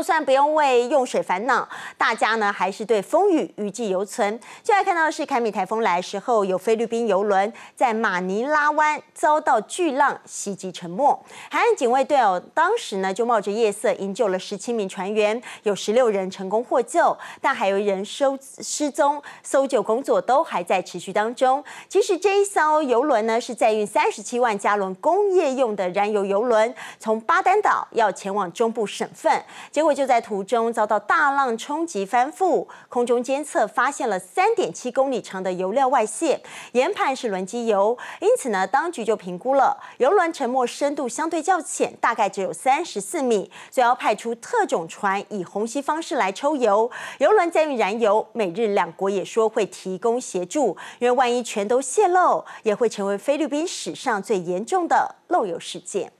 就算不用为用水烦恼，大家呢还是对风雨雨季犹存。现在看到的是凯米台风来时候，有菲律宾游轮在马尼拉湾遭到巨浪袭击沉没，海岸警卫队哦，当时呢就冒着夜色营救了十七名船员，有十六人成功获救，但还有一人收失踪，搜救工作都还在持续当中。其实这一艘游轮呢是载运三十七万加仑工业用的燃油，游轮从巴丹岛要前往中部省份，结果。就在途中遭到大浪冲击翻覆，空中监测发现了三点七公里长的油料外泄，研判是轮机油。因此呢，当局就评估了油轮沉没深度相对较浅，大概只有三十四米，以要派出特种船以虹吸方式来抽油。油轮载运燃油，美日两国也说会提供协助，因为万一全都泄漏，也会成为菲律宾史上最严重的漏油事件。